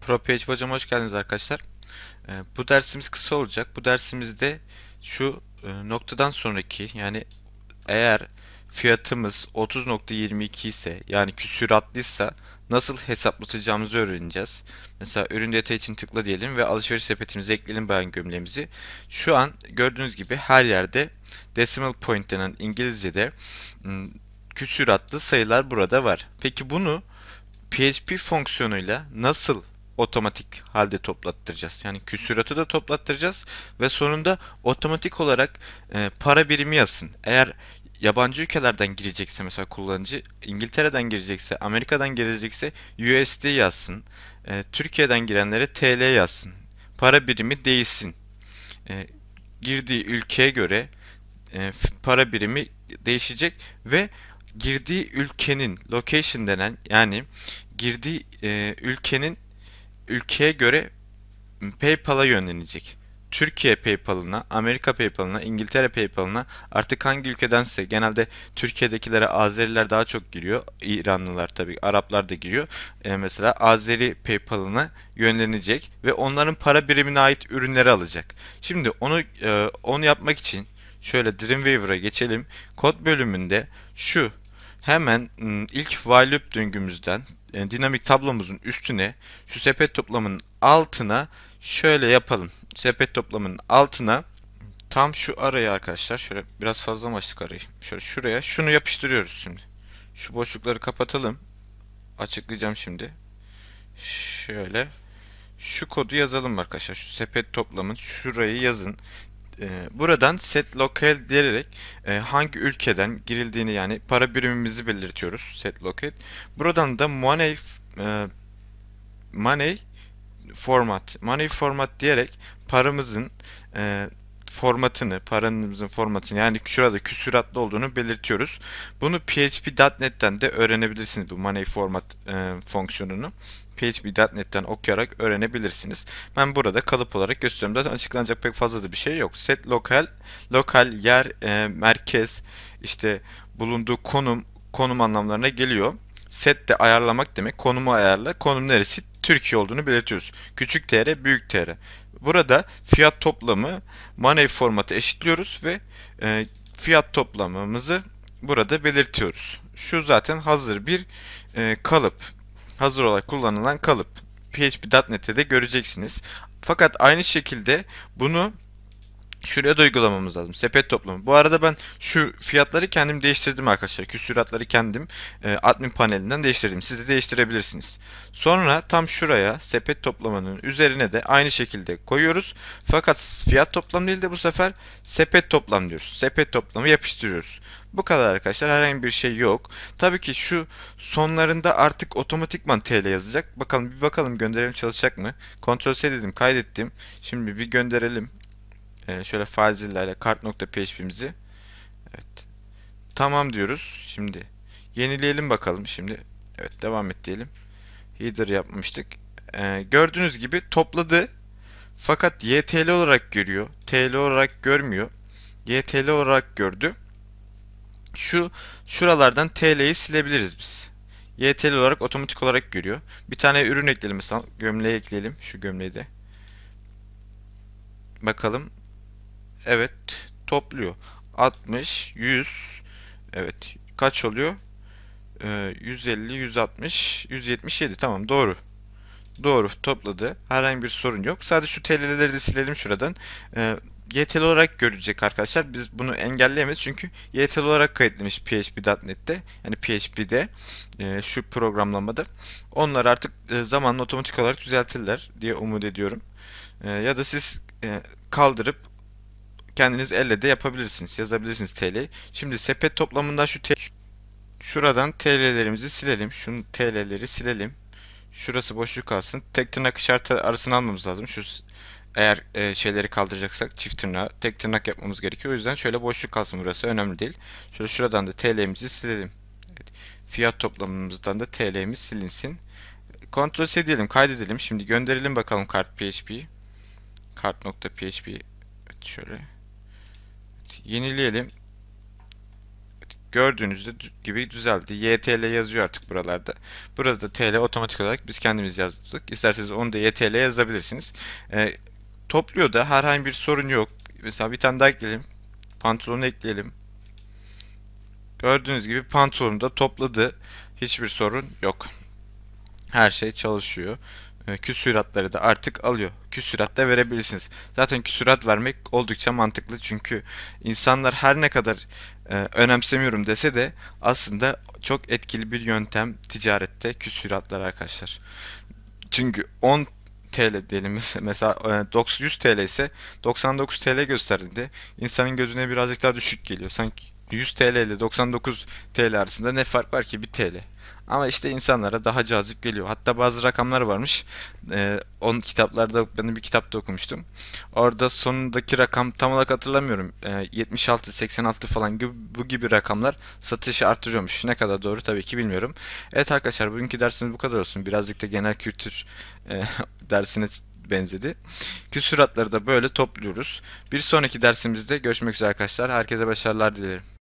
ProPH Bacım hoş geldiniz arkadaşlar. Ee, bu dersimiz kısa olacak. Bu dersimizde şu e, noktadan sonraki yani eğer fiyatımız 30.22 ise yani küsüratlıysa nasıl hesaplatacağımızı öğreneceğiz. Mesela ürün detayı için tıkla diyelim ve alışveriş sepetimize ekleyelim bayan gömleğimizi. Şu an gördüğünüz gibi her yerde decimal point denen İngilizce'de ıı, küsüratlı sayılar burada var. Peki bunu PHP fonksiyonuyla nasıl otomatik halde toplattıracağız. Yani küsüratı da toplattıracağız ve sonunda otomatik olarak e, para birimi yazsın. Eğer yabancı ülkelerden girecekse mesela kullanıcı İngiltere'den girecekse Amerika'dan girecekse USD yazsın. E, Türkiye'den girenlere TL yazsın. Para birimi değişsin. E, girdiği ülkeye göre e, para birimi değişecek ve girdiği ülkenin location denen yani girdiği e, ülkenin ülkeye göre PayPal'a yönlenecek. Türkiye PayPal'ına, Amerika PayPal'ına, İngiltere PayPal'ına artık hangi ülkedense genelde Türkiye'dekilere Azeriler daha çok giriyor. İranlılar tabii, Araplar da giriyor. E, mesela Azeri PayPal'ına yönlenecek ve onların para birimine ait ürünleri alacak. Şimdi onu e, onu yapmak için şöyle Dreamweaver'a geçelim. Kod bölümünde şu hemen ıı, ilk while loop döngümüzden e, dinamik tablomuzun üstüne şu sepet toplamının altına Şöyle yapalım. Sepet toplamının altına tam şu arayı arkadaşlar. Şöyle biraz fazla mı açtık arayı? Şöyle şuraya şunu yapıştırıyoruz şimdi. Şu boşlukları kapatalım. Açıklayacağım şimdi. Şöyle şu kodu yazalım arkadaşlar. Şu sepet toplamın şurayı yazın. Ee, buradan set locate diyerek e, hangi ülkeden girildiğini yani para birimimizi belirtiyoruz set locate. Buradan da money e, money format, money format diyerek paramızın e, formatını, paranımızın formatını yani şurada küsuratlı olduğunu belirtiyoruz. Bunu PHP.NET'ten de öğrenebilirsiniz bu money format e, fonksiyonunu. PHP.NET'ten okuyarak öğrenebilirsiniz. Ben burada kalıp olarak gösteriyorum. Zaten açıklanacak pek fazla da bir şey yok. Set lokal, lokal yer, e, merkez, işte bulunduğu konum, konum anlamlarına geliyor. Set de ayarlamak demek. Konumu ayarla. Konum neresi? Türkiye olduğunu belirtiyoruz. Küçük TR, büyük TR. Burada fiyat toplamı money formatı eşitliyoruz ve e, fiyat toplamımızı burada belirtiyoruz. Şu zaten hazır bir e, kalıp. Hazır olarak kullanılan kalıp. PHP.NET'te de göreceksiniz. Fakat aynı şekilde bunu Şuraya da uygulamamız lazım. Sepet toplamı. Bu arada ben şu fiyatları kendim değiştirdim arkadaşlar. Küsuratları kendim e, admin panelinden değiştirdim. Siz de değiştirebilirsiniz. Sonra tam şuraya sepet toplamanın üzerine de aynı şekilde koyuyoruz. Fakat fiyat toplam değil de bu sefer sepet toplam diyoruz. Sepet toplamı yapıştırıyoruz. Bu kadar arkadaşlar herhangi bir şey yok. Tabii ki şu sonlarında artık otomatikman TL yazacak. Bakalım bir bakalım gönderelim çalışacak mı? Ctrl C dedim kaydettim. Şimdi bir gönderelim e, şöyle filezillerle kart.php'mizi evet tamam diyoruz şimdi yenileyelim bakalım şimdi evet devam et diyelim header yapmıştık e, gördüğünüz gibi topladı fakat ytl olarak görüyor tl olarak görmüyor ytl olarak gördü şu şuralardan tl'yi silebiliriz biz ytl olarak otomatik olarak görüyor bir tane ürün ekleyelim mesela gömleği ekleyelim şu gömleği de bakalım Evet topluyor. 60, 100. Evet kaç oluyor? Ee, 150, 160, 177. Tamam doğru. Doğru topladı. Herhangi bir sorun yok. Sadece şu TL'leri de silelim şuradan. Ee, YTL olarak görecek arkadaşlar. Biz bunu engelleyemeyiz çünkü YTL olarak kayıtlamış PHP.NET'te. Yani PHP'de e, şu programlamada. Onlar artık e, zamanla otomatik olarak düzeltirler diye umut ediyorum. E, ya da siz e, kaldırıp kendiniz elle de yapabilirsiniz. Yazabilirsiniz TL. Şimdi sepet toplamında şu TL şuradan TL'lerimizi silelim. Şu TL'leri silelim. Şurası boşluk kalsın. Tek tırnak işareti arasını almamız lazım. Şu eğer e, şeyleri kaldıracaksak çift tırnağı tek tırnak yapmamız gerekiyor. O yüzden şöyle boşluk kalsın burası önemli değil. Şöyle şuradan da TL'mizi silelim. Evet. Fiyat toplamımızdan da TL'miz silinsin. Ctrl C diyelim kaydedelim. Şimdi gönderelim bakalım kart kart.php. Kart.php evet, şöyle. Yenileyelim. Gördüğünüz gibi düzeldi. YTL yazıyor artık buralarda. Burada da TL otomatik olarak biz kendimiz yazdık. İsterseniz onu da YTL yazabilirsiniz. E, topluyor da herhangi bir sorun yok. Mesela bir tane daha ekleyelim. Pantolonu ekleyelim. Gördüğünüz gibi pantolonu da topladı. Hiçbir sorun yok. Her şey çalışıyor. E, küsüratları da artık alıyor küsürat da verebilirsiniz. Zaten küsürat vermek oldukça mantıklı çünkü insanlar her ne kadar e, önemsemiyorum dese de aslında çok etkili bir yöntem ticarette küsüratlar arkadaşlar. Çünkü 10 TL diyelim mesela 900 e, TL ise 99 TL gösterdiğinde insanın gözüne birazcık daha düşük geliyor. Sanki 100 TL ile 99 TL arasında ne fark var ki 1 TL. Ama işte insanlara daha cazip geliyor. Hatta bazı rakamlar varmış. Ee, on kitaplarda ben bir kitapta okumuştum. Orada sonundaki rakam tam olarak hatırlamıyorum. Ee, 76, 86 falan gibi bu gibi rakamlar satışı artırıyormuş. Ne kadar doğru tabii ki bilmiyorum. Evet arkadaşlar bugünkü dersimiz bu kadar olsun. Birazcık da genel kültür e, dersine benzedi. Küsuratları da böyle topluyoruz. Bir sonraki dersimizde görüşmek üzere arkadaşlar. Herkese başarılar dilerim.